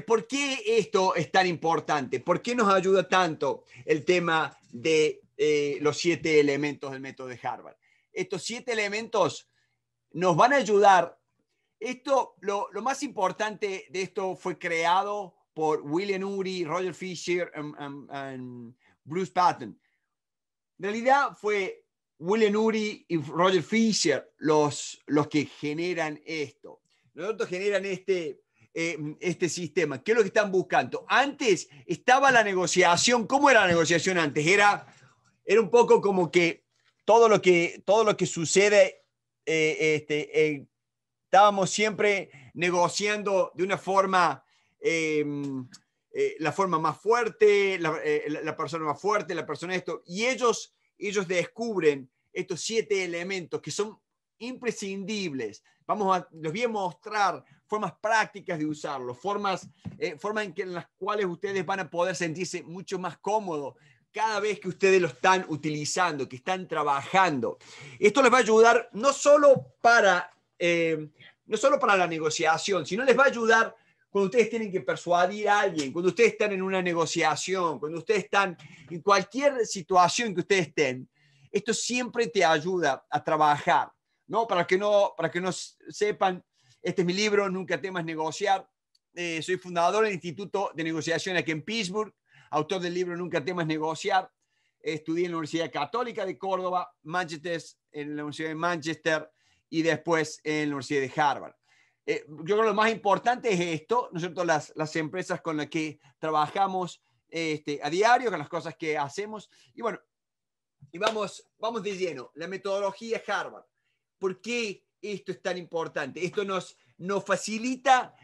por qué esto es tan importante, por qué nos ayuda tanto el tema de eh, los siete elementos del método de Harvard. Estos siete elementos nos van a ayudar. Esto, lo, más importante de esto fue creado por William Uri, Roger Fisher y um, um, um, Bruce Patton. En realidad fue William Uri y Roger Fisher los, los que generan esto. Nosotros generan este, eh, mm, este sistema? ¿Qué es lo que están buscando? Antes estaba la negociación, ¿cómo era la negociación antes? Era, era un poco como que todo lo que, todo lo que sucede, eh, este, eh, estábamos siempre negociando de una forma... Mm, la forma más fuerte, la, persona más fuerte, la persona esto, y ellos, ellos descubren estos siete elementos que son imprescindibles. Vamos a, los voy a mostrar formas prácticas de usarlo, formas, eh, formas en, que, en las cuales ustedes van a poder sentirse mucho más cómodos cada vez que ustedes lo están utilizando, que están trabajando. Esto les va a ayudar no solo para, eh, no solo para la negociación, sino les va a ayudar cuando ustedes tienen que persuadir a alguien, cuando ustedes están en una negociación, cuando ustedes están en cualquier situación que ustedes estén. Esto siempre te ayuda a trabajar. ¿no? Para, que no, para que no sepan, este es mi libro, Nunca temas negociar. Eh, soy fundador del Instituto de Negociación aquí en Pittsburgh, autor del libro Nunca temas negociar. Estudié en la Universidad Católica de Córdoba, Manchester, en la Universidad de Manchester y después en la Universidad de Harvard. Eh, yo creo que lo más importante es esto, ¿no es cierto? Las, las empresas con las que trabajamos este, a diario, con las cosas que hacemos. Y bueno, y vamos, vamos de lleno. La metodología Harvard. ¿Por qué esto es tan importante, esto nos, nos, facilita,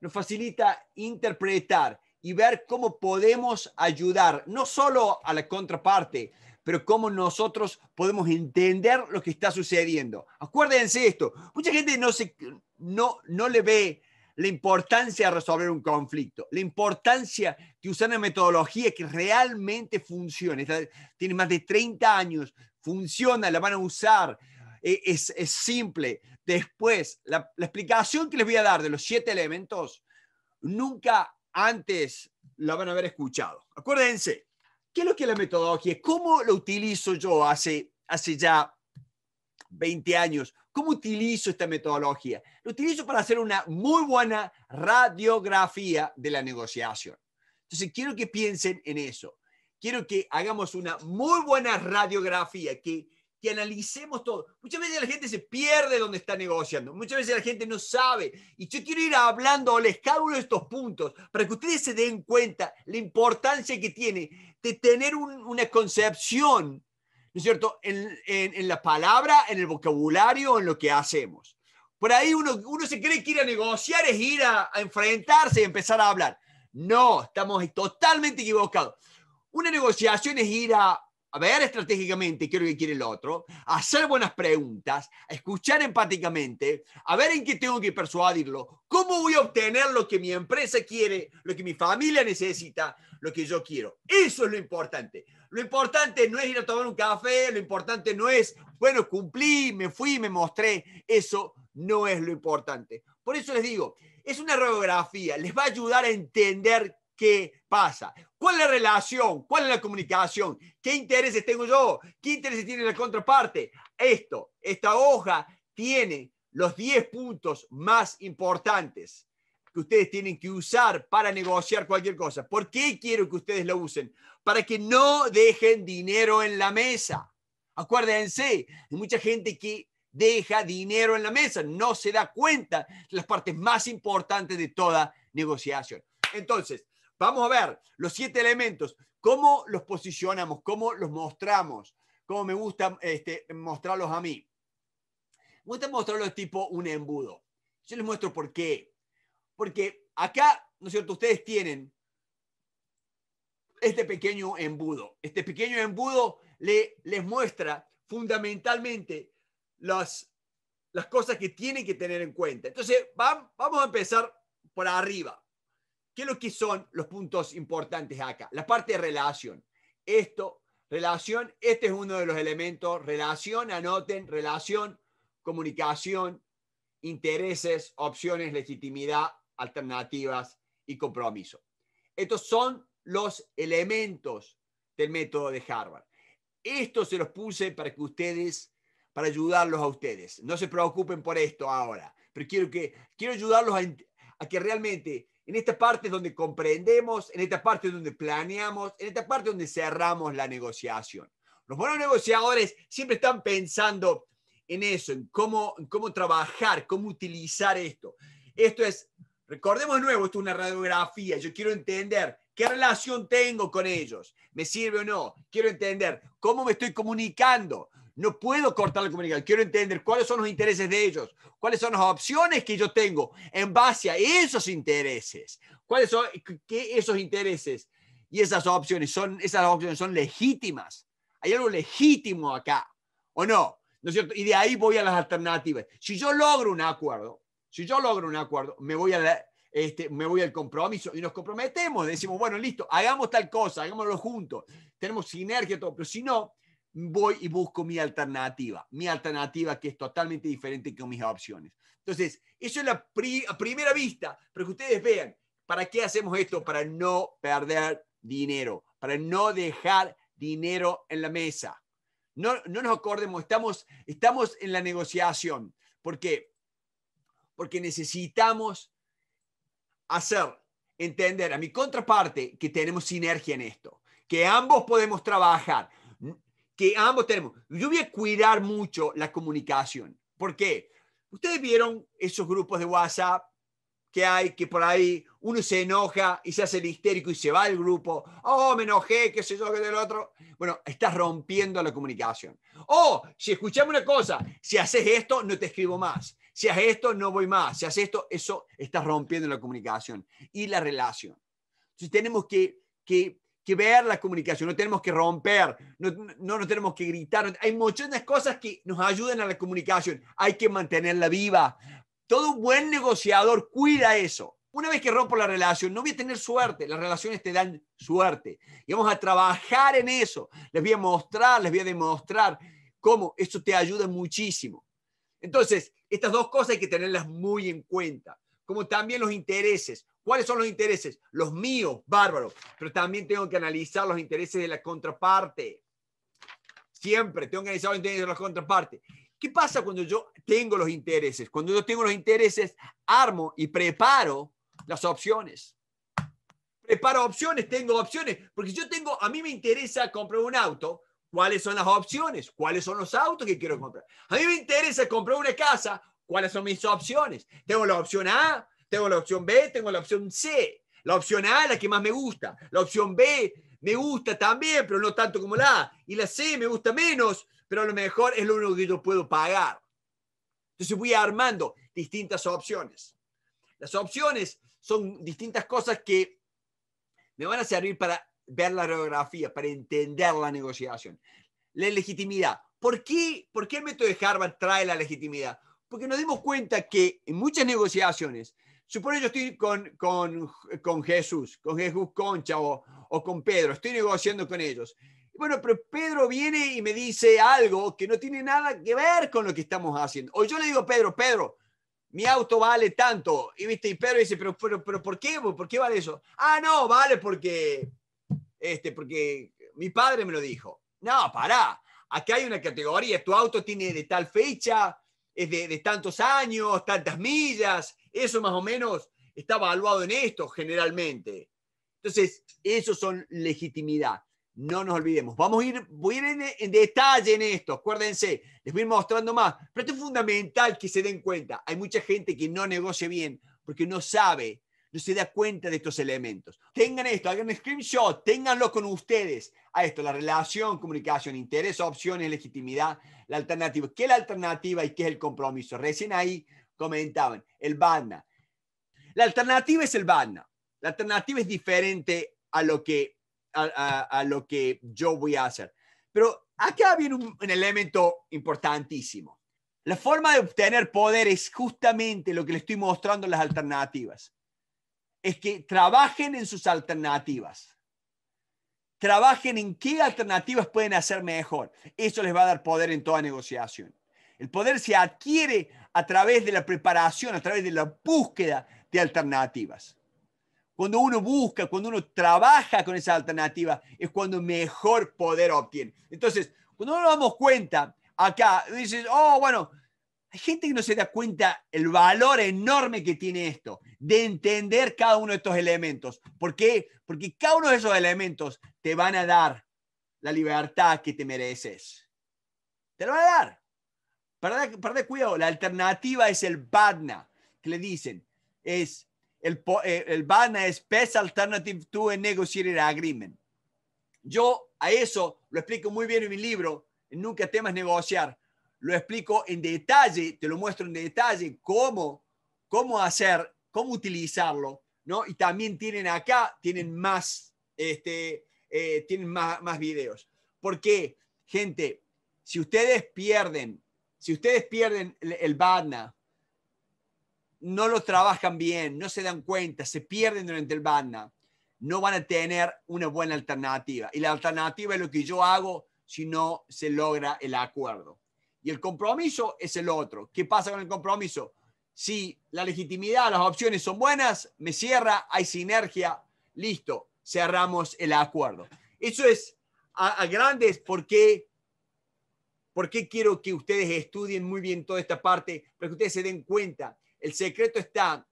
nos facilita interpretar y ver cómo podemos ayudar, no solo a la contraparte, pero cómo nosotros podemos entender lo que está sucediendo. Acuérdense esto, mucha gente no, se, no, no le ve la importancia de resolver un conflicto, la importancia de usar una metodología que realmente funcione. Tiene más de 30 años, funciona, la van a usar, e, es, simple. Después, la, explicación que les voy a dar de los siete elementos, nunca antes la van a haber escuchado. Acuérdense, ¿qué es lo que es la metodología? ¿Cómo lo utilizo yo hace, hace ya 20 años? ¿Cómo utilizo esta metodología? Lo utilizo para hacer una muy buena radiografía de la negociación. Entonces, quiero que piensen en eso. Quiero que hagamos una muy buena radiografía, que que analicemos todo. Muchas veces la gente se pierde donde está negociando, muchas veces la gente no sabe. Y yo quiero ir hablando cada uno de estos puntos para que ustedes se den cuenta la importancia que tiene de tener una concepción, ¿no es cierto?, en, en, la palabra, en el vocabulario, en lo que hacemos. Por ahí uno, uno se cree que ir a negociar es ir a, a enfrentarse y empezar a hablar. No, estamos totalmente equivocados. Una negociación es ir a a ver estratégicamente qué es lo que quiere el otro, a hacer buenas preguntas, a escuchar empáticamente, a ver en qué tengo que persuadirlo, cómo voy a obtener lo que mi empresa quiere, lo que mi familia necesita, lo que yo quiero. Eso es lo importante. Lo importante no es ir a tomar un café, lo importante no es, bueno, cumplí, me fui, me mostré, eso no es lo importante. Por eso les digo, es una radiografía, les va a ayudar a entender qué pasa. ¿Cuál es la relación? ¿Cuál es la comunicación? ¿Qué intereses tengo yo? ¿Qué intereses tiene la contraparte? Esto, esta hoja tiene los 10 puntos más importantes que ustedes tienen que usar para negociar cualquier cosa. ¿Por qué quiero que ustedes lo usen? Para que no dejen dinero en la mesa. Acuérdense, hay mucha gente que deja dinero en la mesa, no se da cuenta de las partes más importantes de toda negociación. Entonces, Vamos a ver los siete elementos, cómo los posicionamos, cómo los mostramos, cómo me gusta este, mostrarlos a mí. Me gusta mostrarlos tipo un embudo. Yo les muestro por qué. Porque acá, ¿no es cierto? Ustedes tienen este pequeño embudo. Este pequeño embudo le, les muestra fundamentalmente las, cosas que tienen que tener en cuenta. Entonces, vamos a empezar por arriba. ¿Qué es lo que son los puntos importantes acá? La parte de relación. Esto, relación, este es uno de los elementos. Relación, anoten, relación, comunicación, intereses, opciones, legitimidad, alternativas y compromiso. Estos son los elementos del método de Harvard. Esto se los puse para que ustedes, para ayudarlos a ustedes. No se preocupen por esto ahora, pero quiero, que, quiero ayudarlos a, a que realmente en esta parte es donde comprendemos, en esta parte es donde planeamos, en esta parte es donde cerramos la negociación. Los buenos negociadores siempre están pensando en eso, en cómo, cómo trabajar, cómo utilizar esto. Esto es, recordemos de nuevo, esto es una radiografía. Yo quiero entender qué relación tengo con ellos, me sirve o no. Quiero entender cómo me estoy comunicando, no puedo cortar la comunicación. Quiero entender cuáles son los intereses de ellos, cuáles son las opciones que yo tengo en base a esos intereses. ¿Cuáles son que esos intereses y esas opciones son, esas opciones son legítimas? Hay algo legítimo acá, ¿o no? ¿No es cierto? Y de ahí voy a las alternativas. Si yo logro un acuerdo, si yo logro un acuerdo, me voy a este, me voy al compromiso y nos comprometemos, decimos, bueno, listo, hagamos tal cosa, hagámoslo juntos, tenemos sinergia, todo, pero si no, voy y busco mi alternativa, mi alternativa que es totalmente diferente que mis opciones. Entonces, eso es la primera vista, pero que ustedes vean, ¿para qué hacemos esto? Para no perder dinero, para no dejar dinero en la mesa. No, nos acordemos, estamos, estamos en la negociación. porque Porque necesitamos hacer entender a mi contraparte que tenemos sinergia en esto, que ambos podemos trabajar, que ambos tenemos. Yo voy a cuidar mucho la comunicación. ¿Por qué? Ustedes vieron esos grupos de WhatsApp que hay, que por ahí uno se enoja y se hace el histérico y se va del grupo. Oh, me enojé, qué sé yo, que del otro. Bueno, estás rompiendo la comunicación. Oh, si escuchamos una cosa, si haces esto, no te escribo más. Si haces esto, no voy más. Si haces esto, eso estás rompiendo la comunicación y la relación. Entonces tenemos que, que que ver la comunicación, no tenemos que romper, no, no, tenemos que gritar. hay muchas cosas que nos ayudan a la comunicación, hay que mantenerla viva. Todo buen negociador cuida eso. Una vez que rompo la relación, no voy a tener suerte, las relaciones te dan suerte. Y vamos a trabajar en eso. Les voy a mostrar, les voy a demostrar cómo esto te ayuda muchísimo. Entonces, estas dos cosas hay que tenerlas muy en cuenta, como también los intereses. ¿Cuáles son los intereses? Los míos, bárbaro. Pero también tengo que analizar los intereses de la contraparte. Siempre tengo que analizar los intereses de la contraparte. ¿Qué pasa cuando yo tengo los intereses? Cuando yo tengo los intereses, armo y preparo las opciones. Preparo opciones, tengo opciones. Porque yo tengo, a mí me interesa comprar un auto. ¿Cuáles son las opciones? ¿Cuáles son los autos que quiero comprar? A mí me interesa comprar una casa. ¿Cuáles son mis opciones? Tengo la opción A, tengo la opción B, tengo la opción C, la opción A, es la que más me gusta, la opción B me gusta también, pero no tanto como la A, y la C me gusta menos, pero a lo mejor es lo único que yo puedo pagar. Entonces voy armando distintas opciones. Las opciones son distintas cosas que me van a servir para ver la radiografía, para entender la negociación. La legitimidad. ¿Por qué, ¿Por qué el método de Harvard trae la legitimidad? Porque nos dimos cuenta que en muchas negociaciones supone yo estoy con, con, con Jesús, con Jesús Concha o, con Pedro, estoy negociando con ellos. Bueno, pero Pedro viene y me dice algo que no tiene nada que ver con lo que estamos haciendo. O yo le digo, Pedro, Pedro, mi auto vale tanto. Y, ¿viste? y Pedro dice, pero, pero, ¿por qué? ¿Por qué vale eso? Ah, no, vale porque, este, porque mi padre me lo dijo. No, pará. Acá hay una categoría, tu auto tiene de tal fecha, es de, tantos años, tantas millas, eso más o menos está evaluado en esto generalmente. Entonces, eso son legitimidad. No nos olvidemos. Vamos a ir, voy a ir en, detalle en esto, acuérdense, les voy a ir mostrando más, pero esto es fundamental que se den cuenta. Hay mucha gente que no negocia bien porque no sabe, no se da cuenta de estos elementos. Tengan esto, hagan un screenshot, ténganlo con ustedes a esto, la relación, comunicación, interés, opciones, legitimidad, la alternativa. ¿Qué es la alternativa y qué es el compromiso? Recién ahí comentaban, el BANA. La alternativa es el BANA. La alternativa es diferente a lo que, lo que yo voy a hacer. Pero acá viene un, un elemento importantísimo. La forma de obtener poder es justamente lo que le estoy mostrando las alternativas. Es que trabajen en sus alternativas trabajen en qué alternativas pueden hacer mejor. Eso les va a dar poder en toda negociación. El poder se adquiere a través de la preparación, a través de la búsqueda de alternativas. Cuando uno busca, cuando uno trabaja con esa alternativa, es cuando mejor poder obtiene. Entonces, cuando nos damos cuenta acá, dices, oh, bueno, hay gente que no se da cuenta el valor enorme que tiene esto, de entender cada uno de estos elementos. ¿Por qué? Porque cada uno de esos elementos te van a dar la libertad que te mereces. Te lo van a dar. Para de cuidado, la alternativa es el BADNA, que le dicen. Es el, eh, el BADNA es Best Alternative to a Negotiated Agreement. Yo a eso lo explico muy bien en mi libro, Nunca temas negociar lo explico en detalle, te lo muestro en detalle cómo, cómo hacer, cómo utilizarlo, ¿no? Y también tienen acá, tienen más, este, eh, tienen más, más videos. Porque, gente, si ustedes pierden, si ustedes pierden el, el no lo trabajan bien, no se dan cuenta, se pierden durante el BADNA, no van a tener una buena alternativa. Y la alternativa es lo que yo hago si no se logra el acuerdo y el compromiso es el otro. ¿Qué pasa con el compromiso? Si la legitimidad, las opciones son buenas, me cierra, hay sinergia, listo, cerramos el acuerdo. Eso es a, grandes porque porque quiero que ustedes estudien muy bien toda esta parte, para que ustedes se den cuenta. El secreto está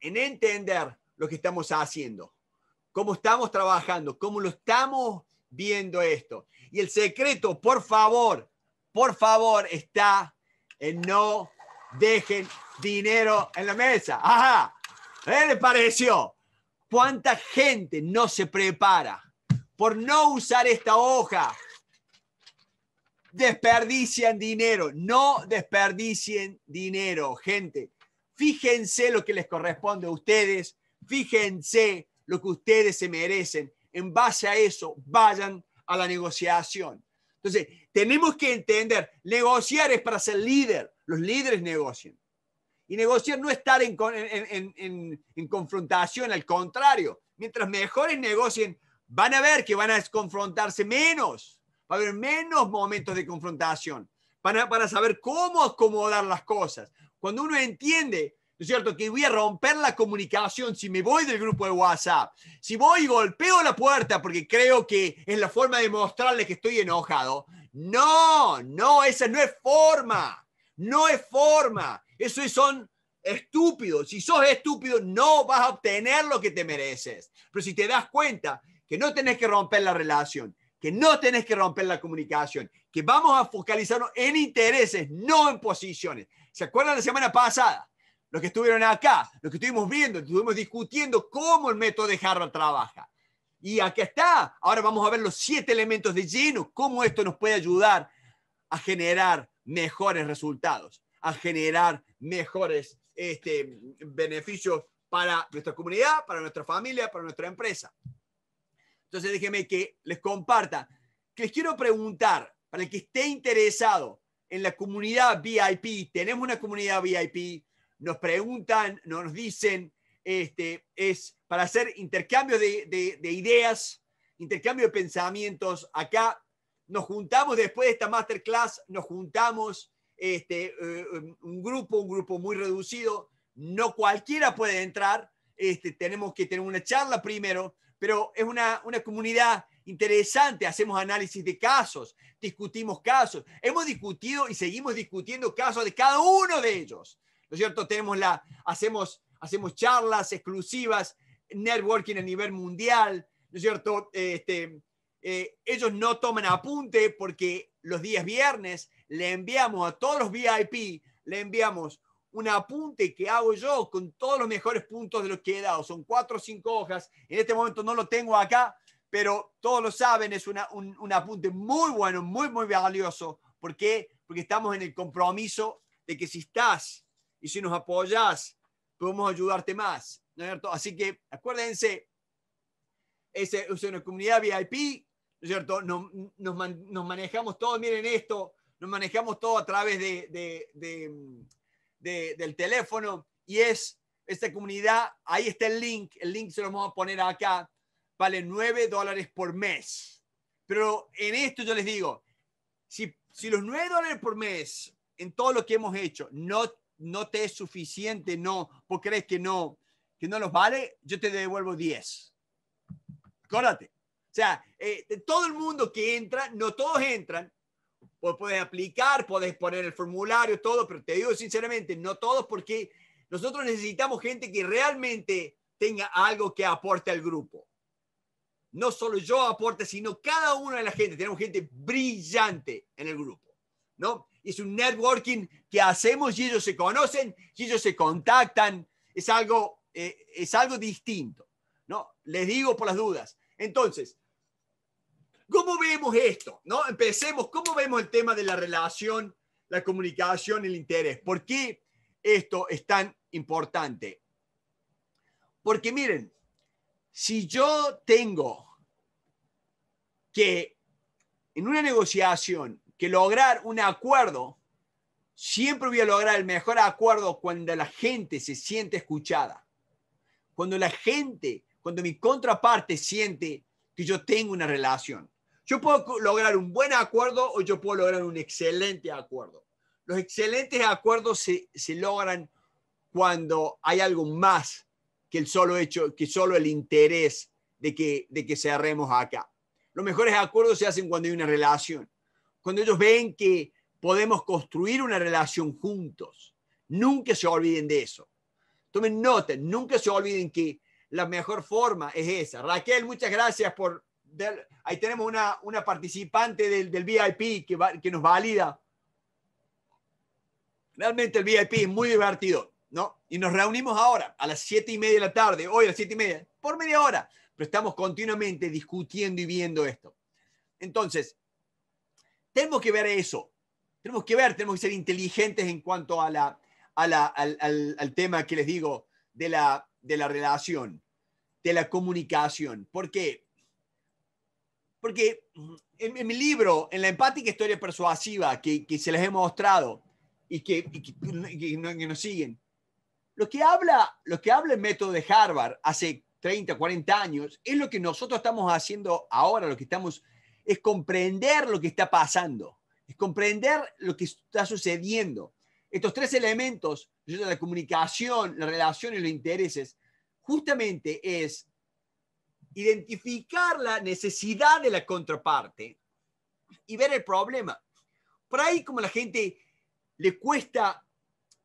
en entender lo que estamos haciendo, cómo estamos trabajando, cómo lo estamos viendo esto. Y el secreto, por favor, por favor, está en no dejen dinero en la mesa. Ajá. ¿Qué les pareció? ¿Cuánta gente no se prepara por no usar esta hoja? Desperdician dinero. No desperdicien dinero, gente. Fíjense lo que les corresponde a ustedes. Fíjense lo que ustedes se merecen. En base a eso, vayan a la negociación. Entonces, tenemos que entender, negociar es para ser líder, los líderes negocian. Y negociar no estar en, en, en, confrontación, al contrario, mientras mejores negocien, van a ver que van a confrontarse menos, va a haber menos momentos de confrontación, para saber cómo acomodar las cosas. Cuando uno entiende ¿no es cierto? Que voy a romper la comunicación si me voy del grupo de WhatsApp, si voy y golpeo la puerta porque creo que es la forma de mostrarle que estoy enojado. No, no, esa no es forma, no es forma. Eso son estúpidos. Si sos estúpido, no vas a obtener lo que te mereces. Pero si te das cuenta que no tenés que romper la relación, que no tenés que romper la comunicación, que vamos a focalizarnos en intereses, no en posiciones. ¿Se acuerdan la semana pasada? los que estuvieron acá, los que estuvimos viendo, estuvimos discutiendo cómo el método de Harvard trabaja. Y acá está. Ahora vamos a ver los siete elementos de lleno, cómo esto nos puede ayudar a generar mejores resultados, a generar mejores este, beneficios para nuestra comunidad, para nuestra familia, para nuestra empresa. Entonces déjenme que les comparta, que les quiero preguntar, para el que esté interesado en la comunidad VIP, tenemos una comunidad VIP, nos preguntan, nos dicen, este, es para hacer intercambio de, ideas, intercambio de pensamientos. Acá nos juntamos después de esta masterclass, nos juntamos este, eh, um, un grupo, un grupo muy reducido. No cualquiera puede entrar. Este, tenemos que tener una charla primero, pero es una comunidad interesante. Hacemos análisis de casos, discutimos casos. Hemos discutido y seguimos discutiendo casos de cada uno de ellos. ¿no es cierto? Tenemos la, hacemos, hacemos charlas exclusivas, networking a nivel mundial, ¿no es cierto? Este, eh, ellos no toman apunte porque los días viernes le enviamos a todos los VIP, le enviamos un apunte que hago yo con todos los mejores puntos de los que he dado. Son cuatro o cinco hojas. En este momento no lo tengo acá, pero todos lo saben, es un, un, apunte muy bueno, muy, muy valioso. ¿Por qué? Porque estamos en el compromiso de que si estás y si nos apoyas, podemos ayudarte más. ¿no es cierto? Así que acuérdense, es, una comunidad VIP, ¿no es cierto? Nos, nos, manejamos todo, miren esto, nos manejamos todo a través de, de, del teléfono y es esta comunidad, ahí está el link, el link se lo vamos a poner acá, vale 9 dólares por mes. Pero en esto yo les digo, si, si los 9 dólares por mes en todo lo que hemos hecho no no te es suficiente, no, vos crees que no, que no los vale, yo te devuelvo 10. Acuérdate. O sea, eh, todo el mundo que entra, no todos entran, pues puedes aplicar, puedes poner el formulario, todo, pero te digo sinceramente, no todos porque nosotros necesitamos gente que realmente tenga algo que aporte al grupo. No solo yo aporte, sino cada una de la gente. Tenemos gente brillante en el grupo, ¿no? es un networking que hacemos y ellos se conocen y ellos se contactan. Es algo, eh, es algo distinto. ¿no? Les digo por las dudas. Entonces, ¿cómo vemos esto? ¿no? Empecemos, ¿cómo vemos el tema de la relación, la comunicación, el interés? ¿Por qué esto es tan importante? Porque miren, si yo tengo que en una negociación que lograr un acuerdo, siempre voy a lograr el mejor acuerdo cuando la gente se siente escuchada. Cuando la gente, cuando mi contraparte siente que yo tengo una relación. Yo puedo lograr un buen acuerdo o yo puedo lograr un excelente acuerdo. Los excelentes acuerdos se, logran cuando hay algo más que el solo hecho, que solo el interés de que, de que cerremos acá. Los mejores acuerdos se hacen cuando hay una relación cuando ellos ven que podemos construir una relación juntos. Nunca se olviden de eso. Tomen nota, nunca se olviden que la mejor forma es esa. Raquel, muchas gracias por... Ver. Ahí tenemos una, una participante del, del VIP que, que nos valida. Realmente el VIP es muy divertido, ¿no? Y nos reunimos ahora a las siete y media de la tarde, hoy a las siete y media, por media hora, pero estamos continuamente discutiendo y viendo esto. Entonces, tenemos que ver eso. Tenemos que ver, tenemos que ser inteligentes en cuanto a la, al, al, al, tema que les digo de la, de la relación, de la comunicación. ¿Por qué? Porque en, mi libro, en la empática historia persuasiva que, se les he mostrado y que, que, nos siguen, lo que, habla, lo que habla el método de Harvard hace 30, 40 años es lo que nosotros estamos haciendo ahora, lo que estamos es comprender lo que está pasando, es comprender lo que está sucediendo. Estos tres elementos, la comunicación, la relación y los intereses, justamente es identificar la necesidad de la contraparte y ver el problema. Por ahí como la gente le cuesta,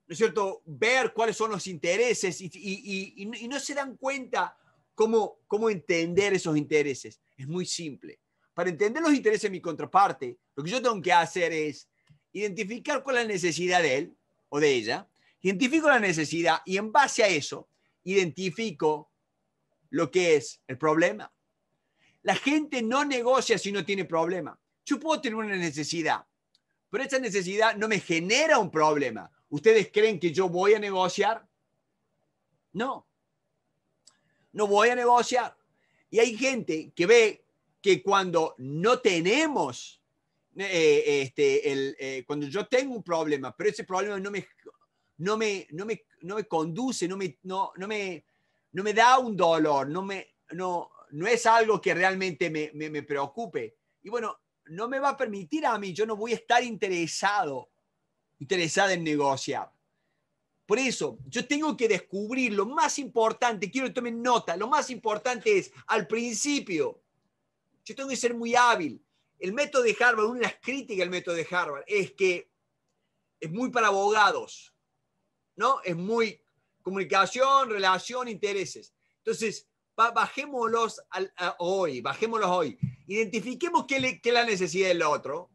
¿no es cierto?, ver cuáles son los intereses y, no se dan cuenta cómo, cómo entender esos intereses. Es muy simple para entender los intereses de mi contraparte, lo que yo tengo que hacer es identificar con la necesidad de él o de ella, identifico la necesidad y en base a eso identifico lo que es el problema. La gente no negocia si no tiene problema. Yo puedo tener una necesidad, pero esa necesidad no me genera un problema. ¿Ustedes creen que yo voy a negociar? No. No voy a negociar. Y hay gente que ve que cuando no tenemos, eh, eh, este, el, eh, cuando yo tengo un problema, pero ese problema no me, no me, no me, me conduce, no me, no, no, me, no me da un dolor, no, me, no, no es algo que realmente me, me, preocupe. Y bueno, no me va a permitir a mí, yo no voy a estar interesado, interesada en negociar. Por eso, yo tengo que descubrir lo más importante, quiero que tomen nota, lo más importante es al principio yo tengo que ser muy hábil. El método de Harvard, una de las críticas al método de Harvard es que es muy para abogados, ¿no? Es muy comunicación, relación, intereses. Entonces, bajémoslos al, hoy, bajémoslos hoy. Identifiquemos qué, es la necesidad del otro,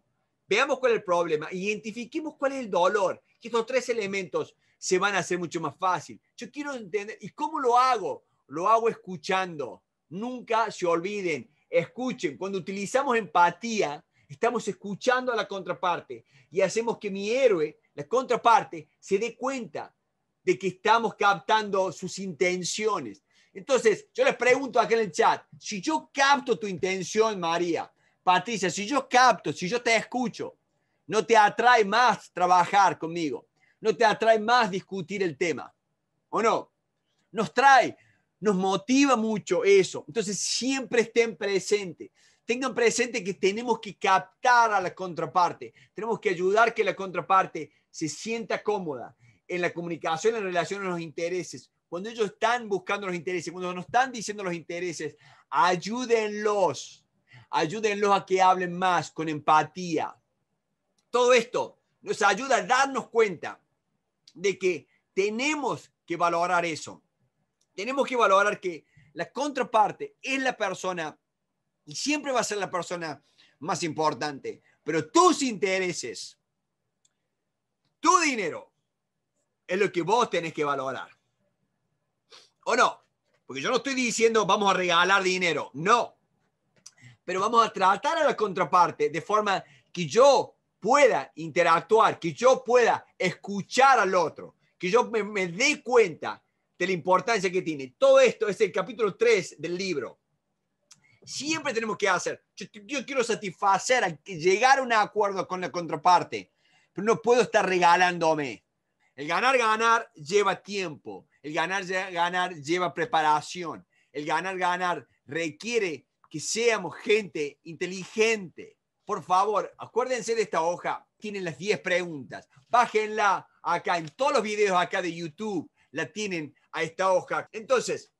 veamos cuál es el problema, identifiquemos cuál es el dolor. Que estos tres elementos se van a hacer mucho más fácil. Yo quiero entender, ¿y cómo lo hago? Lo hago escuchando. Nunca se olviden Escuchen, cuando utilizamos empatía, estamos escuchando a la contraparte y hacemos que mi héroe, la contraparte, se dé cuenta de que estamos captando sus intenciones. Entonces, yo les pregunto aquí en el chat, si yo capto tu intención, María, Patricia, si yo capto, si yo te escucho, no te atrae más trabajar conmigo, no te atrae más discutir el tema, ¿o no? Nos trae, nos motiva mucho eso. Entonces, siempre estén presentes. Tengan presente que tenemos que captar a la contraparte. Tenemos que ayudar que la contraparte se sienta cómoda en la comunicación, en relación a los intereses. Cuando ellos están buscando los intereses, cuando nos están diciendo los intereses, ayúdenlos. Ayúdenlos a que hablen más con empatía. Todo esto nos ayuda a darnos cuenta de que tenemos que valorar eso tenemos que valorar que la contraparte es la persona y siempre va a ser la persona más importante, pero tus intereses, tu dinero, es lo que vos tenés que valorar. ¿O no? Porque yo no estoy diciendo vamos a regalar dinero, no. Pero vamos a tratar a la contraparte de forma que yo pueda interactuar, que yo pueda escuchar al otro, que yo me, dé cuenta de la importancia que tiene. Todo esto es el capítulo 3 del libro. Siempre tenemos que hacer. Yo, quiero satisfacer, llegar a un acuerdo con la contraparte, pero no puedo estar regalándome. El ganar, ganar lleva tiempo. El ganar, ganar lleva preparación. El ganar, ganar requiere que seamos gente inteligente. Por favor, acuérdense de esta hoja. Tienen las 10 preguntas. Bájenla acá en todos los videos acá de YouTube la tienen a esta hoja. Entonces,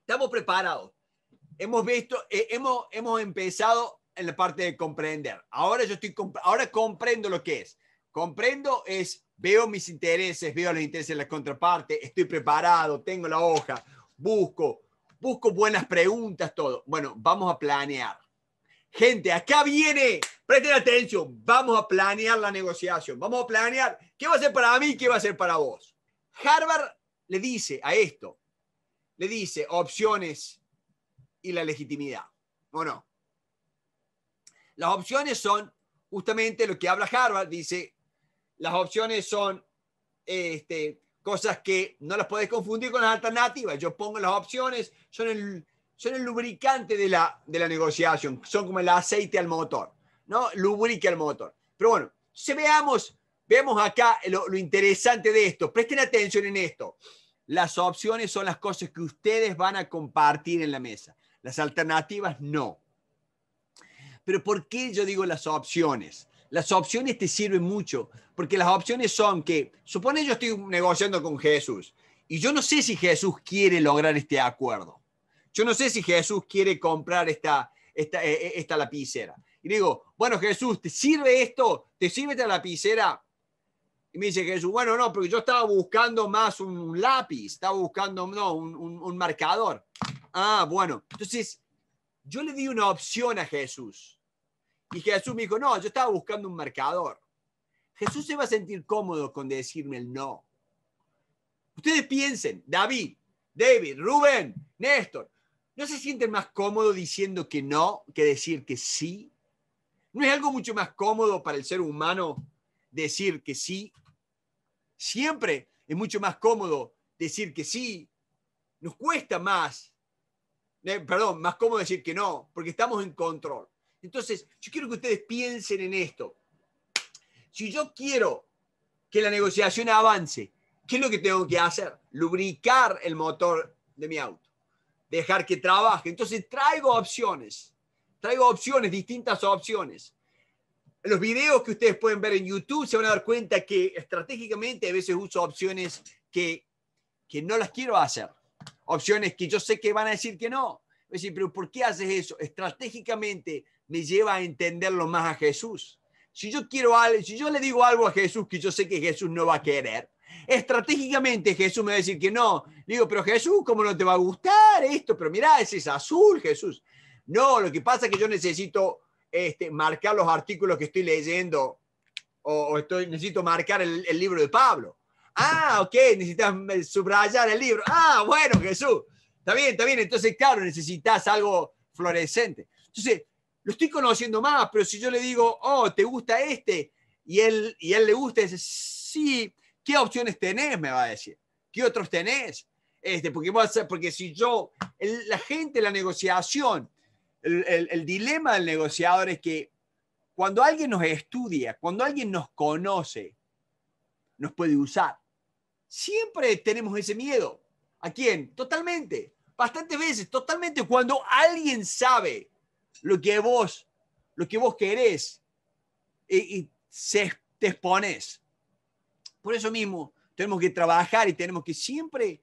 estamos preparados. Hemos visto, eh, hemos, hemos empezado en la parte de comprender. Ahora yo estoy, ahora comprendo lo que es. Comprendo es, veo mis intereses, veo los intereses de la contraparte, estoy preparado, tengo la hoja, busco, busco buenas preguntas, todo. Bueno, vamos a planear. Gente, acá viene, presten atención, vamos a planear la negociación, vamos a planear qué va a ser para mí, qué va a ser para vos. Harvard le dice a esto, le dice opciones y la legitimidad, ¿o no? Las opciones son justamente lo que habla Harvard, dice, las opciones son este, cosas que no las podés confundir con las alternativas. Yo pongo las opciones, son el, son el lubricante de la, de la negociación, son como el aceite al motor, ¿no? Lubrica el motor. Pero bueno, se veamos Vemos acá lo, interesante de esto. Presten atención en esto. Las opciones son las cosas que ustedes van a compartir en la mesa. Las alternativas no. Pero ¿por qué yo digo las opciones? Las opciones te sirven mucho, porque las opciones son que, supone yo estoy negociando con Jesús, y yo no sé si Jesús quiere lograr este acuerdo. Yo no sé si Jesús quiere comprar esta, esta, eh, eh, esta lapicera. Y digo, bueno Jesús, ¿te sirve esto? ¿Te sirve esta lapicera? Y me dice Jesús, bueno, no, porque yo estaba buscando más un lápiz, estaba buscando, no, un, un marcador. Ah, bueno. Entonces, yo le di una opción a Jesús. Y Jesús me dijo, no, yo estaba buscando un marcador. Jesús se va a sentir cómodo con decirme el no. Ustedes piensen, David, David, Rubén, Néstor, ¿no se sienten más cómodos diciendo que no que decir que sí? ¿No es algo mucho más cómodo para el ser humano decir que sí Siempre es mucho más cómodo decir que sí, nos cuesta más, eh, perdón, más cómodo decir que no, porque estamos en control. Entonces, yo quiero que ustedes piensen en esto. Si yo quiero que la negociación avance, ¿qué es lo que tengo que hacer? Lubricar el motor de mi auto, dejar que trabaje. Entonces, traigo opciones, traigo opciones, distintas opciones los videos que ustedes pueden ver en YouTube se van a dar cuenta que estratégicamente a veces uso opciones que, que no las quiero hacer. Opciones que yo sé que van a decir que no. Es decir, pero ¿por qué haces eso? Estratégicamente me lleva a entenderlo más a Jesús. Si yo quiero si yo le digo algo a Jesús que yo sé que Jesús no va a querer, estratégicamente Jesús me va a decir que no. digo, pero Jesús, ¿cómo no te va a gustar esto? Pero mirá, ese es azul, Jesús. No, lo que pasa es que yo necesito este, marcar los artículos que estoy leyendo o, estoy, necesito marcar el, libro de Pablo. Ah, ok, necesitas subrayar el libro. Ah, bueno, Jesús. Está bien, está bien. Entonces, claro, necesitas algo fluorescente. Entonces, lo estoy conociendo más, pero si yo le digo, oh, ¿te gusta este? Y él, y él le gusta, dice, sí, ¿qué opciones tenés? Me va a decir. ¿Qué otros tenés? Este, porque, porque si yo, la gente, la negociación, el, dilema del negociador es que cuando alguien nos estudia, cuando alguien nos conoce, nos puede usar. Siempre tenemos ese miedo. ¿A quién? Totalmente. Bastantes veces, totalmente. Cuando alguien sabe lo que vos, lo que vos querés eh, y, y te expones. Por eso mismo, tenemos que trabajar y tenemos que siempre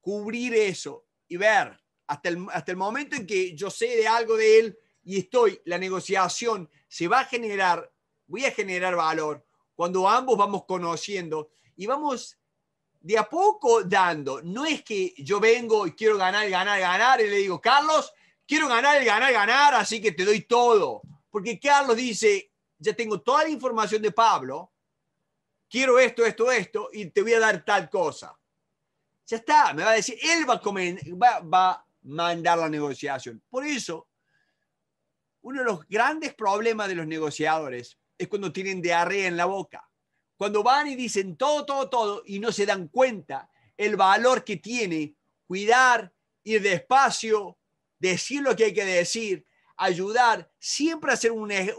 cubrir eso y ver hasta el, momento en que yo sé de algo de él y estoy, la negociación se va a generar, voy a generar valor cuando ambos vamos conociendo y vamos de a poco dando. No es que yo vengo y quiero ganar, ganar, ganar y le digo, Carlos, quiero ganar, ganar, ganar, así que te doy todo. Porque Carlos dice, ya tengo toda la información de Pablo, quiero esto, esto, esto, y te voy a dar tal cosa. Ya está, me va a decir, él va a, comer, va, va mandar la negociación. Por eso, uno de los grandes problemas de los negociadores es cuando tienen diarrea en la boca. Cuando van y dicen todo, todo, todo y no se dan cuenta el valor que tiene cuidar, ir despacio, decir lo que hay que decir, ayudar, siempre hacer un, eh,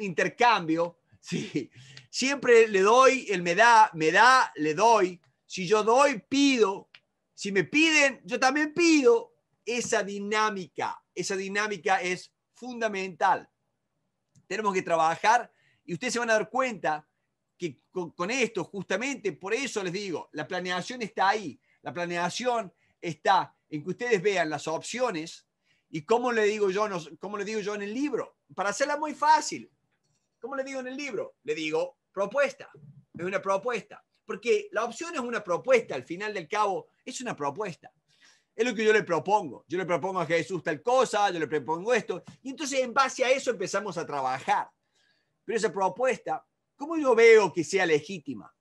intercambio. Siempre le doy, él me da, me da, le doy. Si yo doy, pido. Si me piden, yo también pido esa dinámica. Esa dinámica es fundamental. Tenemos que trabajar y ustedes se van a dar cuenta que con, esto, justamente por eso les digo, la planeación está ahí. La planeación está en que ustedes vean las opciones y cómo le digo yo, cómo le digo yo en el libro. Para hacerla muy fácil, ¿cómo le digo en el libro? Le digo propuesta. Es una propuesta. Porque la opción es una propuesta, al final del cabo, es una propuesta. Es lo que yo le propongo. Yo le propongo a Jesús tal cosa, yo le propongo esto. Y entonces en base a eso empezamos a trabajar. Pero esa propuesta, ¿cómo yo veo que sea legítima?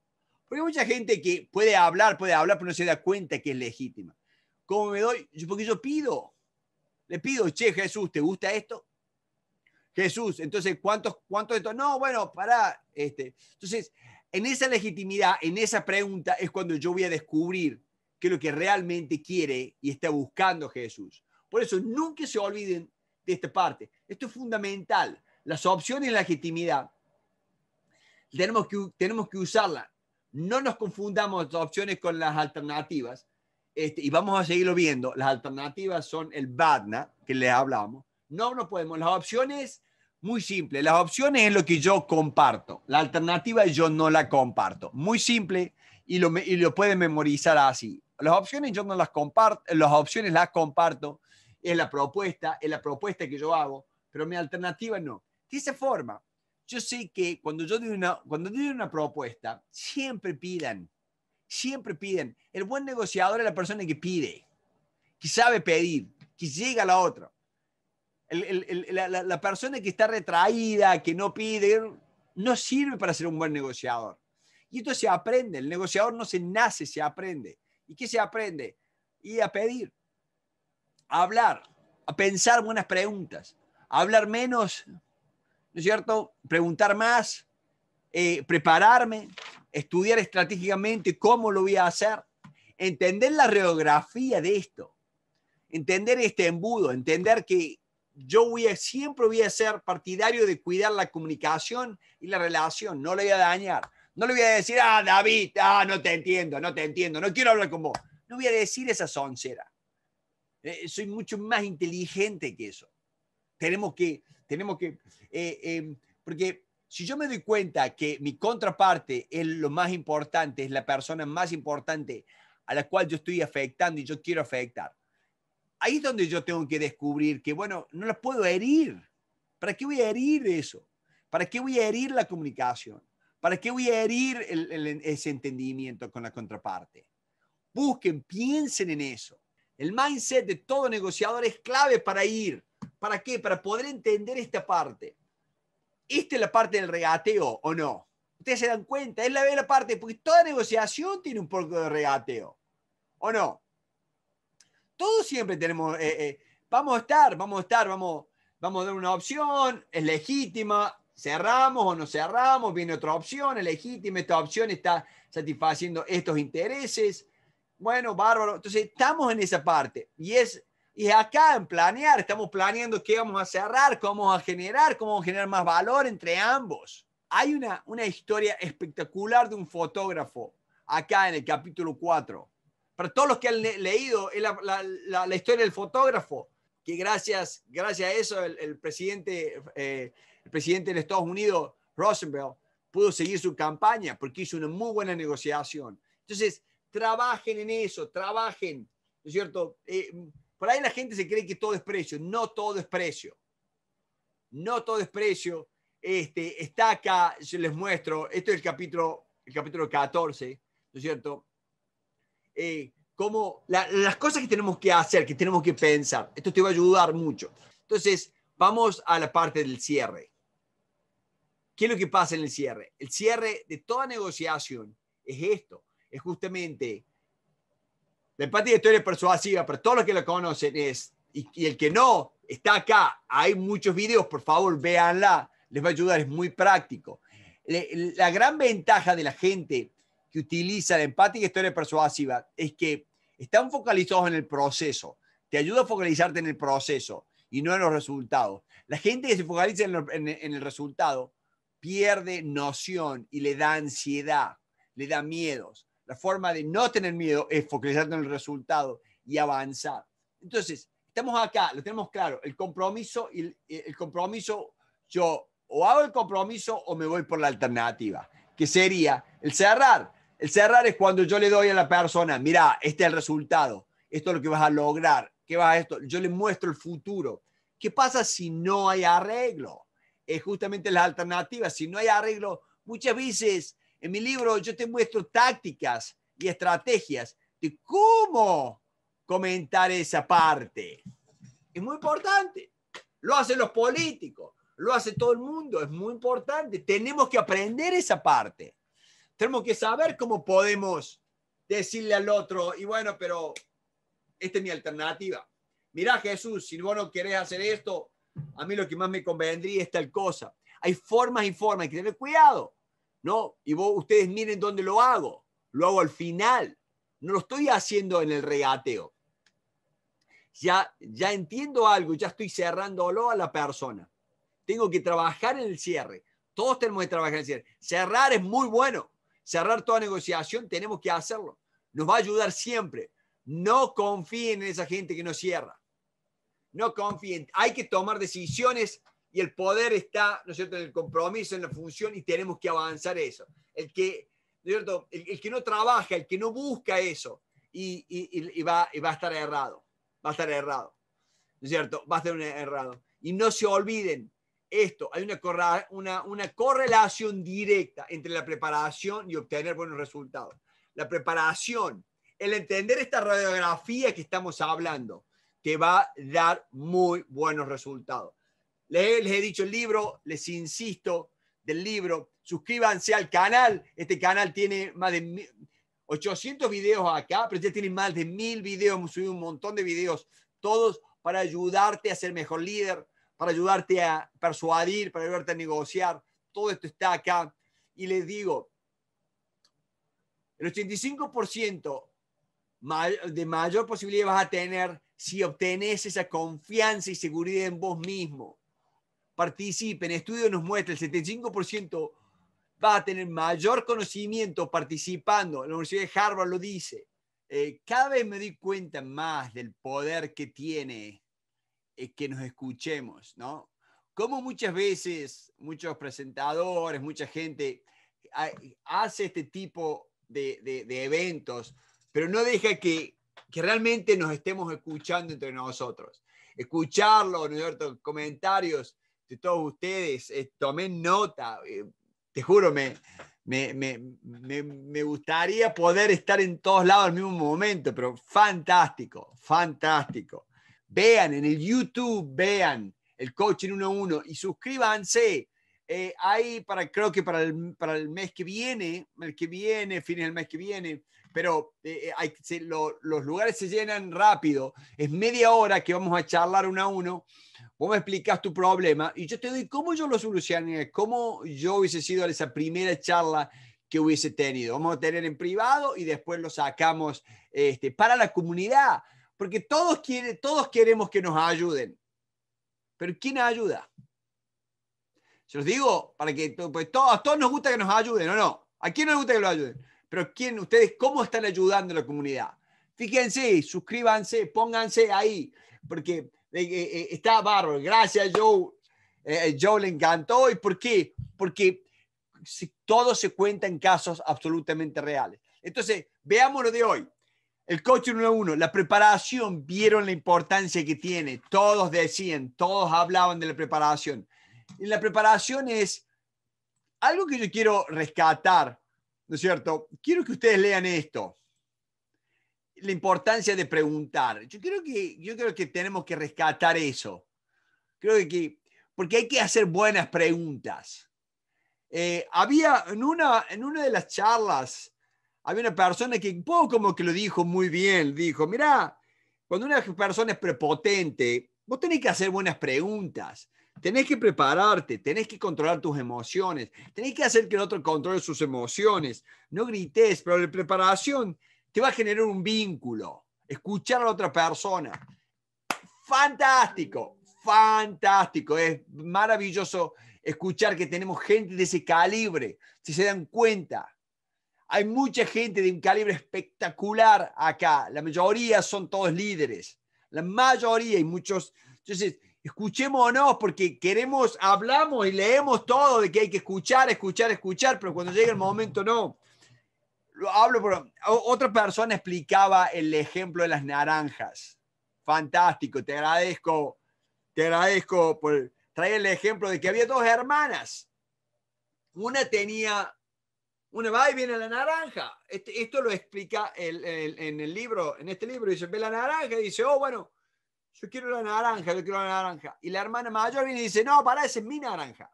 Porque hay mucha gente que puede hablar, puede hablar, pero no se da cuenta que es legítima. ¿Cómo me doy? Porque yo pido. Le pido, che, Jesús, ¿te gusta esto? Jesús, entonces, ¿cuántos, cuántos de estos? No, bueno, para Este. Entonces, en esa legitimidad, en esa pregunta, es cuando yo voy a descubrir que es lo que realmente quiere y está buscando Jesús. Por eso, nunca se olviden de esta parte. Esto es fundamental. Las opciones y la legitimidad tenemos que, tenemos que usarla. No nos confundamos las opciones con las alternativas. Este, y vamos a seguirlo viendo. Las alternativas son el BADNA, que les hablamos. No, no podemos. Las opciones, muy simple. Las opciones es lo que yo comparto. La alternativa yo no la comparto. Muy simple y lo, y lo pueden memorizar así. Las opciones yo no las comparto, las opciones las comparto, es la propuesta, en la propuesta que yo hago, pero mi alternativa no. De esa forma, yo sé que cuando yo doy una, cuando una propuesta, siempre pidan, siempre piden. El buen negociador es la persona que pide, que sabe pedir, que llega a la otra. la, la, persona que está retraída, que no pide, no sirve para ser un buen negociador. Y esto se aprende, el negociador no se nace, se aprende. ¿Y qué se aprende? Y a pedir, a hablar, a pensar buenas preguntas, a hablar menos, ¿no es cierto? Preguntar más, eh, prepararme, estudiar estratégicamente cómo lo voy a hacer, entender la radiografía de esto, entender este embudo, entender que yo voy siempre voy a ser partidario de cuidar la comunicación y la relación, no la voy a dañar. No le voy a decir, ah, David, ah, no te entiendo, no te entiendo, no quiero hablar con vos. No voy a decir esa soncera. Eh, soy mucho más inteligente que eso. Tenemos que, tenemos que, eh, em, porque si yo me doy cuenta que mi contraparte es lo más importante, es la persona más importante a la cual yo estoy afectando y yo quiero afectar, ahí es donde yo tengo que descubrir que, bueno, no la puedo herir. ¿Para qué voy a herir eso? ¿Para qué voy a herir la comunicación? ¿Para qué voy a herir ese entendimiento con la contraparte? Busquen, piensen en eso. El mindset de todo negociador es clave para ir. ¿Para qué? Para poder entender esta parte. Esta es la parte del regateo, ¿o no? Ustedes se dan cuenta, es la, bella parte, porque toda negociación tiene un poco de regateo, ¿o no? Todos siempre tenemos, eh, eh, vamos a estar, vamos a estar, vamos, vamos a dar una opción, es legítima, cerramos o no cerramos, viene otra opción, es legítima, esta opción está satisfaciendo estos intereses. Bueno, bárbaro. Entonces, estamos en esa parte. Y es, y acá en planear, estamos planeando qué vamos a cerrar, cómo vamos a generar, cómo vamos a generar más valor entre ambos. Hay una, una historia espectacular de un fotógrafo acá en el capítulo 4. Para todos los que han leído la, la, historia del fotógrafo, que gracias, gracias a eso el, presidente... Eh, el presidente de Estados Unidos, Rosenberg, pudo seguir su campaña porque hizo una muy buena negociación. Entonces, trabajen en eso, trabajen, ¿no es cierto? Eh, por ahí la gente se cree que todo es precio, no todo es precio, no todo es precio. Este, está acá, yo les muestro, esto es el capítulo, el capítulo 14, ¿no es cierto? Eh, como las cosas que tenemos que hacer, que tenemos que pensar, esto te va a ayudar mucho. Entonces, vamos a la parte del cierre. ¿Qué es lo que pasa en el cierre? El cierre de toda negociación es esto, es justamente la empatía y historia persuasiva, pero todos los que lo conocen es, y, el que no, está acá, hay muchos videos, por favor, véanla, les va a ayudar, es muy práctico. la gran ventaja de la gente que utiliza la empatía y historia persuasiva es que están focalizados en el proceso, te ayuda a focalizarte en el proceso y no en los resultados. La gente que se focaliza en el resultado pierde noción y le da ansiedad, le da miedos. La forma de no tener miedo es focalizarte en el resultado y avanzar. Entonces, estamos acá, lo tenemos claro, el compromiso, y eh, el, compromiso, yo o hago el compromiso o me voy por la alternativa, que sería el cerrar. El cerrar es cuando yo le doy a la persona, mira, este es el resultado, esto es lo que vas a lograr, ¿qué va a esto? Yo le muestro el futuro. ¿Qué pasa si no hay arreglo? es justamente las alternativas. Si no hay arreglo, muchas veces en mi libro yo te muestro tácticas y estrategias de cómo comentar esa parte. Es muy importante. Lo hacen los políticos, lo hace todo el mundo, es muy importante. Tenemos que aprender esa parte. Tenemos que saber cómo podemos decirle al otro, y bueno, pero esta es mi alternativa. mira Jesús, si vos no querés hacer esto, a mí lo que más me convendría es tal cosa. Hay formas y formas, hay que tener cuidado, ¿no? Y ustedes miren dónde lo hago, lo hago al final, no lo estoy haciendo en el regateo. Ya, ya entiendo algo, ya estoy cerrándolo a la persona. Tengo que trabajar en el cierre. Todos tenemos que trabajar en el cierre. Cerrar es muy bueno. Cerrar toda negociación tenemos que hacerlo. Nos va a ayudar siempre. No confíen en esa gente que no cierra no confíen. Hay que tomar decisiones y el poder está, ¿no es cierto?, en el compromiso, en la función y tenemos que avanzar eso. El que, ¿no es cierto?, el, que no trabaja, el que no busca eso y, va, a estar errado, va a estar errado, ¿no es cierto?, va a estar errado. Y no se olviden esto, hay una correlación directa entre la preparación y obtener buenos resultados. La preparación, el entender esta radiografía que estamos hablando, que va a dar muy buenos resultados. Les, he dicho el libro, les insisto del libro, suscríbanse al canal, este canal tiene más de 800 videos acá, pero ya tienen más de mil videos, hemos subido un montón de videos, todos para ayudarte a ser mejor líder, para ayudarte a persuadir, para ayudarte a negociar. Todo esto está acá. Y les digo, el 85% de mayor posibilidad vas a tener si obtenés esa confianza y seguridad en vos mismo. Participen, estudio nos muestra, el 75% va a tener mayor conocimiento participando. La Universidad de Harvard lo dice. Eh, cada vez me doy cuenta más del poder que tiene eh, que nos escuchemos, ¿no? Como muchas veces, muchos presentadores, mucha gente eh, hace este tipo de eventos, pero no deja que, que realmente nos estemos escuchando entre nosotros. Escucharlo, ¿no Comentarios de todos ustedes, tomen eh, tomé nota, eh, te juro, me, me, me, me, gustaría poder estar en todos lados al mismo momento, pero fantástico, fantástico. Vean en el YouTube, vean el coaching 1-1 y suscríbanse. Eh, ahí para, creo que para el, para el mes que viene, el que viene, fines del mes que viene, pero eh, eh, los lugares se llenan rápido. Es media hora que vamos a charlar uno a uno. Vos me explicas tu problema y yo te doy cómo yo lo solucioné, cómo yo hubiese sido esa primera charla que hubiese tenido. Vamos a tener en privado y después lo sacamos este, para la comunidad, porque todos, quiere, todos queremos que nos ayuden. Pero ¿quién ayuda? Se los digo para que pues, todos, a todos nos gusta que nos ayuden, ¿o no? ¿A quién nos gusta que lo ayuden? Pero ¿quién, ustedes, cómo están ayudando a la comunidad? Fíjense, suscríbanse, pónganse ahí, porque eh, eh, eh, está bárbaro. Gracias, Joe. Eh, Joe le encantó. ¿Y por qué? Porque si, todo se cuenta en casos absolutamente reales. Entonces, veamos lo de hoy. El coche número uno. la preparación, vieron la importancia que tiene. Todos decían, todos hablaban de la preparación. Y la preparación es algo que yo quiero rescatar ¿no es cierto? Quiero que ustedes lean esto. La importancia de preguntar. Yo creo que, yo creo que tenemos que rescatar eso. Creo que, porque hay que hacer buenas preguntas. Eh, había en una, en una de las charlas, había una persona que un poco como que lo dijo muy bien. Dijo, mira, cuando una persona es prepotente, vos tenés que hacer buenas preguntas. Tenés que prepararte, tenés que controlar tus emociones, tenés que hacer que el otro controle sus emociones. No grites, pero la preparación te va a generar un vínculo. Escuchar a la otra persona. Fantástico, fantástico. Es maravilloso escuchar que tenemos gente de ese calibre, si se dan cuenta. Hay mucha gente de un calibre espectacular acá. La mayoría son todos líderes. La mayoría y muchos. Entonces, escuchémonos, porque queremos, hablamos y leemos todo de que hay que escuchar, escuchar, escuchar, pero cuando llega el momento no. Lo hablo pero otra persona explicaba el ejemplo de las naranjas. Fantástico, te agradezco, te agradezco por traer el ejemplo de que había dos hermanas. Una tenía, una va y viene la naranja. Este, esto lo explica en el libro, en este libro, dice, ve la naranja y dice, oh, bueno, yo quiero la naranja, yo quiero la naranja. Y la hermana mayor viene y dice, no, para esa es mi naranja.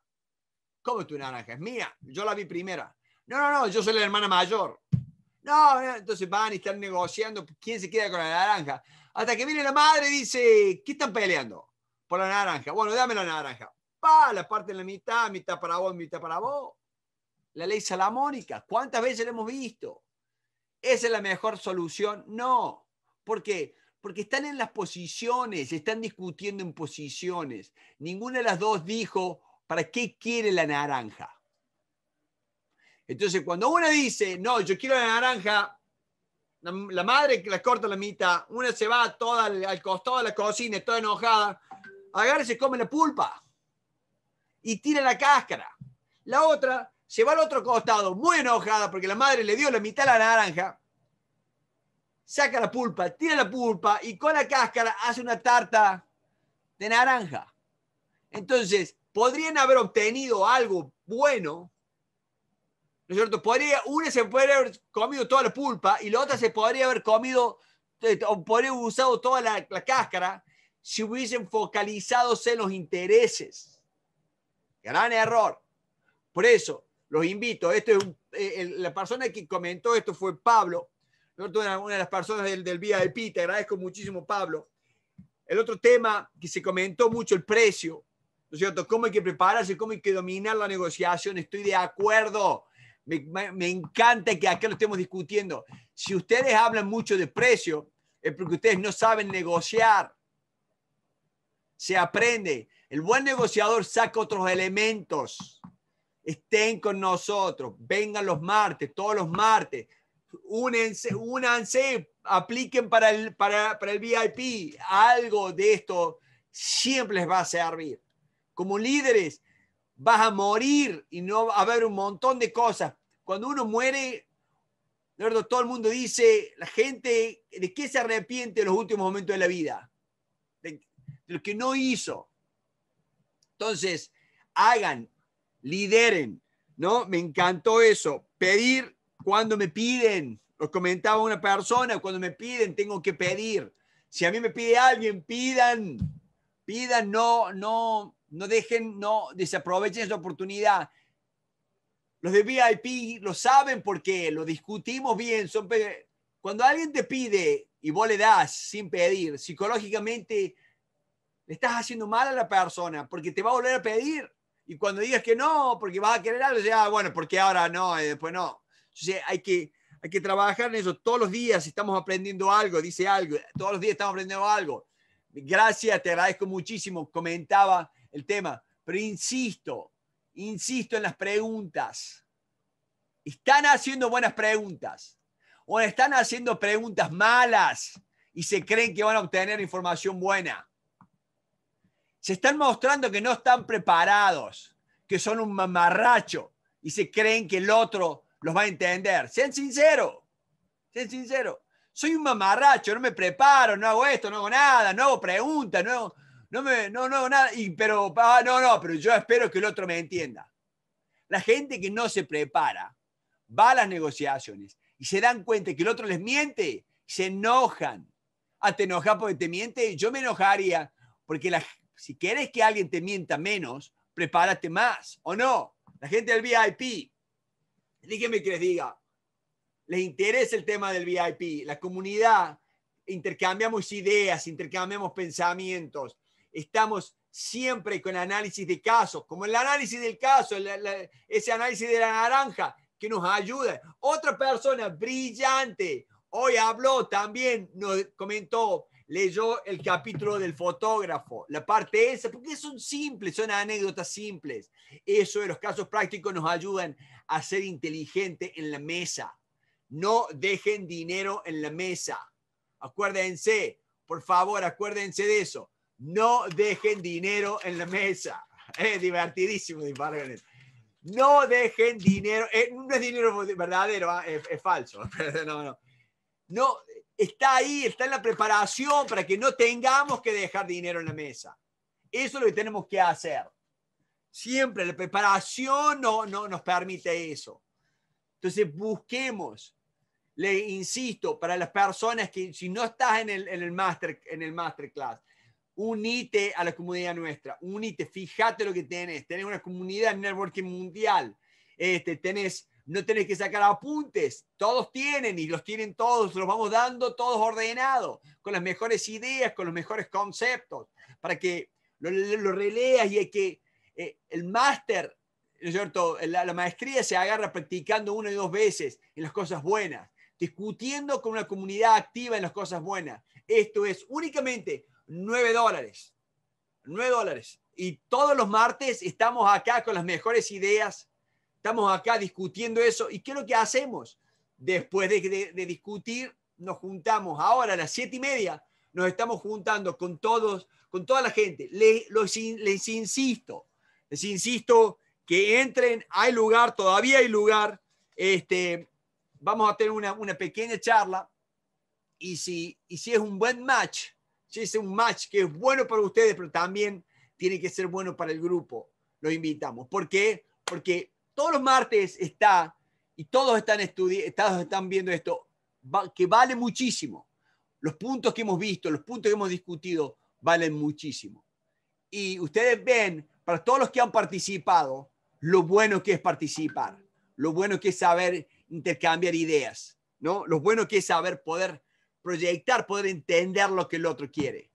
¿Cómo es tu naranja? Es mía, yo la vi primera. No, no, no, yo soy la hermana mayor. No, entonces van y están negociando quién se queda con la naranja. Hasta que viene la madre y dice, ¿qué están peleando? Por la naranja. Bueno, dame la naranja. Pa, la parte en la mitad, mitad para vos, mitad para vos. La ley salamónica, ¿cuántas veces la hemos visto? ¿Esa es la mejor solución? No. ¿Por qué? porque están en las posiciones, están discutiendo en posiciones. Ninguna de las dos dijo, ¿para qué quiere la naranja? Entonces, cuando una dice, no, yo quiero la naranja, la, madre la corta la mitad, una se va toda al, al costado de la cocina, toda enojada, agarra y se come la pulpa y tira la cáscara. La otra se va al otro costado, muy enojada, porque la madre le dio la mitad a la naranja, saca la pulpa, tira la pulpa y con la cáscara hace una tarta de naranja. Entonces, podrían haber obtenido algo bueno, ¿no es cierto? Podría, una se podría haber comido toda la pulpa y la otra se podría haber comido, eh, o podría haber usado toda la, cáscara si hubiesen focalizado en los intereses. Gran error. Por eso, los invito, esto eh, la persona que comentó esto fue Pablo, una de las personas del, del VIP, te agradezco muchísimo, Pablo. El otro tema que se comentó mucho, el precio, ¿no es cierto? ¿Cómo hay que prepararse? ¿Cómo hay que dominar la negociación? Estoy de acuerdo. Me, me, me encanta que acá lo estemos discutiendo. Si ustedes hablan mucho de precio, es porque ustedes no saben negociar. Se aprende. El buen negociador saca otros elementos. Estén con nosotros. Vengan los martes, todos los martes únense, únanse, apliquen para el, para, para el VIP. Algo de esto siempre les va a servir. Como líderes, vas a morir y no va a haber un montón de cosas. Cuando uno muere, todo el mundo dice, la gente, ¿de qué se arrepiente en los últimos momentos de la vida? de lo que no hizo. Entonces, hagan, lideren, ¿no? Me encantó eso, pedir cuando me piden, lo comentaba una persona, cuando me piden, tengo que pedir. Si a mí me pide alguien, pidan, pidan, no, no, no dejen, no desaprovechen esa oportunidad. Los de VIP lo saben porque lo discutimos bien. Son, cuando alguien te pide y vos le das sin pedir, psicológicamente le estás haciendo mal a la persona porque te va a volver a pedir. Y cuando digas que no, porque vas a querer algo, ya, ah, bueno, porque ahora no, y después no. Entonces hay que, hay que trabajar en eso. Todos los días estamos aprendiendo algo, dice algo. Todos los días estamos aprendiendo algo. Gracias, te agradezco muchísimo. Comentaba el tema, pero insisto, insisto en las preguntas. Están haciendo buenas preguntas o están haciendo preguntas malas y se creen que van a obtener información buena. Se están mostrando que no están preparados, que son un mamarracho y se creen que el otro los va a entender. Sean sinceros. Sean sinceros. Soy un mamarracho, no me preparo, no hago esto, no hago nada, no hago preguntas, no, no, no, no hago nada. pero, ah, no, no, pero yo espero que el otro me entienda. La gente que no se prepara va a las negociaciones y se dan cuenta que el otro les miente, se enojan. A ah, te enojar porque te miente. Yo me enojaría porque la, si quieres que alguien te mienta menos, prepárate más, ¿o no? La gente del VIP, Díganme que les diga, les interesa el tema del VIP, la comunidad, intercambiamos ideas, intercambiamos pensamientos, estamos siempre con análisis de casos, como el análisis del caso, ese análisis de la naranja que nos ayuda. Otra persona brillante, hoy habló también, nos comentó, leyó el capítulo del fotógrafo, la parte esa, porque son simples, son anécdotas simples. Eso de los casos prácticos nos ayudan a ser inteligente en la mesa. No dejen dinero en la mesa. Acuérdense, por favor, acuérdense de eso. No dejen dinero en la mesa. Es eh, divertidísimo No dejen dinero. Eh, no es dinero verdadero, ah, es, falso. No, no, está ahí, está en la preparación para que no tengamos que dejar dinero en la mesa. Eso es lo que tenemos que hacer. Siempre la preparación no, no nos permite eso. Entonces busquemos, le insisto, para las personas que si no estás en el, en el, master, en el masterclass, unite a la comunidad nuestra, unite, fíjate lo que tenés, tenés una comunidad networking mundial, este, tenés, no tenés que sacar apuntes, todos tienen y los tienen todos, los vamos dando todos ordenados, con las mejores ideas, con los mejores conceptos, para que lo, releas y que eh, el máster, es cierto? Eh, la, maestría se agarra practicando una y dos veces en las cosas buenas, discutiendo con una comunidad activa en las cosas buenas. Esto es únicamente 9 dólares. 9 dólares. Y todos los martes estamos acá con las mejores ideas, estamos acá discutiendo eso. ¿Y qué es lo que hacemos? Después de, discutir, nos juntamos ahora a las siete y media, nos estamos juntando con todos, con toda la gente. Les, les insisto, les insisto que entren, hay lugar, todavía hay lugar. Este, vamos a tener una, una pequeña charla y si, y si es un buen match, si es un match que es bueno para ustedes, pero también tiene que ser bueno para el grupo, los invitamos. ¿Por qué? Porque todos los martes está, y todos están, todos están viendo esto, que vale muchísimo. Los puntos que hemos visto, los puntos que hemos discutido, valen muchísimo. Y ustedes ven para todos los que han participado, lo bueno que es participar, lo bueno que es saber intercambiar ideas, ¿no? Lo bueno que es saber poder proyectar, poder entender lo que el otro quiere.